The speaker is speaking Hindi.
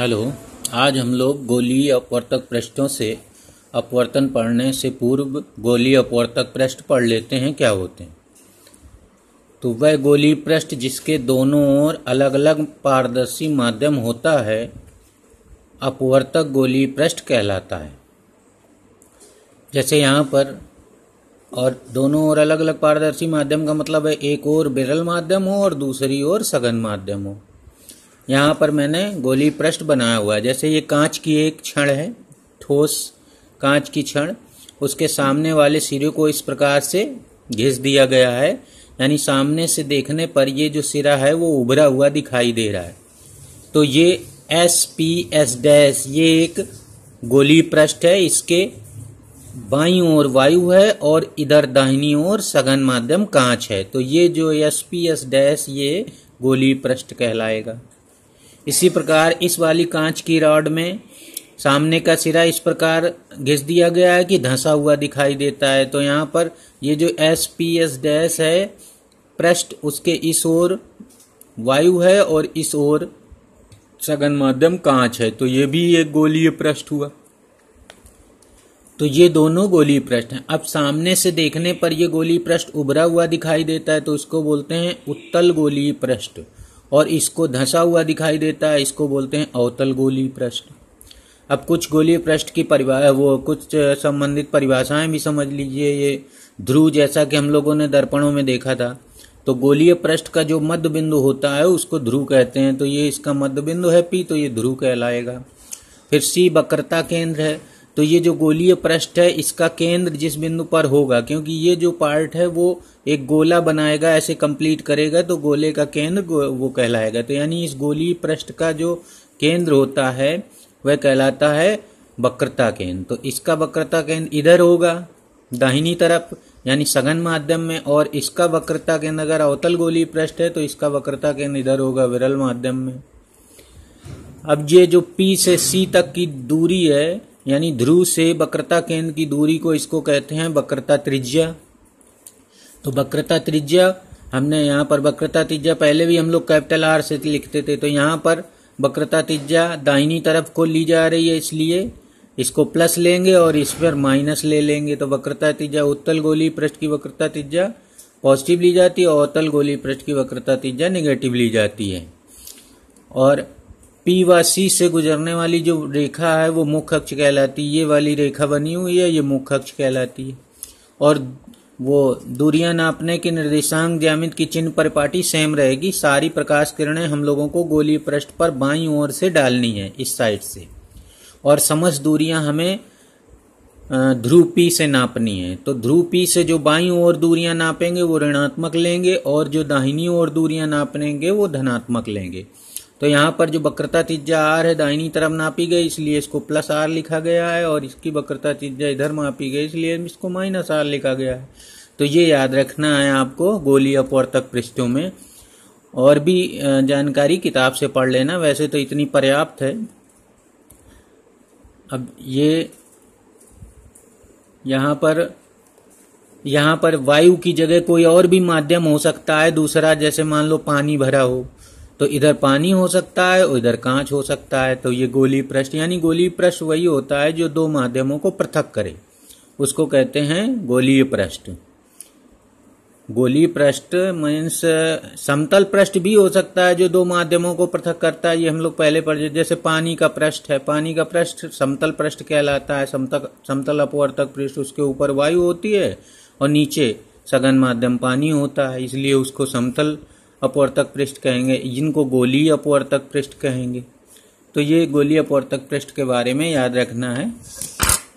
हेलो आज हम लोग गोली अपवर्तक पृष्ठों से अपवर्तन पढ़ने से पूर्व गोली अपवर्तक पृष्ठ पढ़ लेते हैं क्या होते हैं तो वह गोली पृष्ठ जिसके दोनों ओर अलग अलग पारदर्शी माध्यम होता है अपवर्तक गोली पृष्ठ कहलाता है जैसे यहाँ पर और दोनों ओर अलग अलग पारदर्शी माध्यम का मतलब है एक ओर बिरल माध्यम हो और दूसरी ओर सघन माध्यम हो यहाँ पर मैंने गोली पृष्ठ बनाया हुआ है जैसे ये कांच की एक क्षण है ठोस कांच की क्षण उसके सामने वाले सिरे को इस प्रकार से घिस दिया गया है यानी सामने से देखने पर ये जो सिरा है वो उभरा हुआ दिखाई दे रहा है तो ये एस पी एस डैश ये एक गोली पृष्ठ है इसके बाई ओर वायु है और इधर दाहिनी ओर सघन माध्यम कांच है तो ये जो एस पी एस डैश ये गोली पृष्ठ कहलाएगा इसी प्रकार इस वाली कांच की रॉड में सामने का सिरा इस प्रकार घिस दिया गया है कि धंसा हुआ दिखाई देता है तो यहाँ पर ये जो एस पी एस डैश है पृष्ठ उसके इस ओर वायु है और इस ओर सघन माध्यम कांच है तो ये भी एक गोलीय पृष्ठ हुआ तो ये दोनों गोलीय पृष्ठ हैं अब सामने से देखने पर यह गोलीय पृष्ठ उभरा हुआ दिखाई देता है तो इसको बोलते हैं उत्तल गोलीय पृष्ठ और इसको धंसा हुआ दिखाई देता है इसको बोलते हैं अवतल गोली पृष्ठ अब कुछ गोलीय पृष्ठ की परिभा वो कुछ संबंधित परिभाषाएं भी समझ लीजिए ये ध्रुव जैसा कि हम लोगों ने दर्पणों में देखा था तो गोलीय पृष्ठ का जो मध्य बिंदु होता है उसको ध्रुव कहते हैं तो ये इसका मध्य बिंदु है पी तो ये ध्रुव कहलाएगा फिर सी वक्रता केंद्र है तो ये जो गोलीय पृष्ठ है इसका केंद्र जिस बिंदु पर होगा क्योंकि ये जो पार्ट है वो एक गोला बनाएगा ऐसे कंप्लीट करेगा तो गोले का केंद्र वो कहलाएगा तो यानी इस गोलीय पृष्ठ का जो केंद्र होता है वह कहलाता है वक्रता केंद्र तो इसका वक्रता केंद्र इधर होगा दाहिनी तरफ यानी सघन माध्यम में और इसका वक्रता केंद्र अगर अवतल गोली पृष्ठ है तो इसका वक्रता केंद्र इधर होगा विरल माध्यम में अब ये जो पी से सी तक की दूरी है यानी ध्रुव से वक्रता केंद्र की दूरी को इसको कहते हैं वक्रता त्रिज्या तो वक्रता त्रिज्या हमने यहां पर वक्रता त्रिज्या पहले भी हम लोग कैपिटल आर से लिखते थे तो यहां पर वक्रता त्रिज्या दाहिनी तरफ को ली जा रही है इसलिए इसको प्लस लेंगे और इस पर माइनस ले लेंगे तो वक्रता त्रिज्या उत्तल गोली पृष्ठ की वक्रता त्रिज्या पॉजिटिव ली जाती है और उत्तल गोली पृष्ठ की वक्रता त्रिज्या निगेटिव ली जाती है और पी व सी से गुजरने वाली जो रेखा है वो मुख्य अक्ष कहलाती है ये वाली रेखा बनी हुई है ये मुख्य अक्ष कहलाती है और वो दूरियां नापने के निर्देशांक ज्यामित की चिन्ह परिपाटी सेम रहेगी सारी प्रकाश किरणें हम लोगों को गोली पृष्ठ पर बाई ओर से डालनी है इस साइड से और समस्त दूरियां हमें ध्रुव पी से नापनी है तो ध्रुव पी से जो बाई ओर दूरियां नापेंगे वो ऋणात्मक लेंगे और जो दाहिनी ओर दूरियां नापनेंगे वो धनात्मक लेंगे तो यहाँ पर जो वक्रता त्रिज्या आर है दाहिनी तरफ नापी गई इसलिए इसको प्लस आर लिखा गया है और इसकी वक्रता त्रिज्या इधर मापी गई इसलिए इसको माइनस आर लिखा गया है तो ये याद रखना है आपको गोली अपवर्तक पृष्ठों में और भी जानकारी किताब से पढ़ लेना वैसे तो इतनी पर्याप्त है अब ये यहाँ पर यहाँ पर वायु की जगह कोई और भी माध्यम हो सकता है दूसरा जैसे मान लो पानी भरा हो तो इधर पानी हो सकता है और इधर कांच हो सकता है तो ये गोली पृष्ठ यानी गोली पृष्ठ वही होता है जो दो माध्यमों को पृथक करे उसको कहते हैं गोलीय पृष्ठ गोली पृष्ठ मीन्स समतल पृष्ठ भी हो सकता है जो दो माध्यमों को पृथक करता है ये हम लोग पहले पढ़ जैसे पानी का पृष्ठ है पानी का पृष्ठ समतल पृष्ठ कहलाता है समतल समतल अपवर्तक पृष्ठ उसके ऊपर वायु होती है और नीचे सघन माध्यम पानी होता है इसलिए उसको समतल अपवर्तक पृष्ठ कहेंगे जिनको गोली अपवर्तक पृष्ठ कहेंगे तो ये गोली अपवर्तक पृष्ठ के बारे में याद रखना है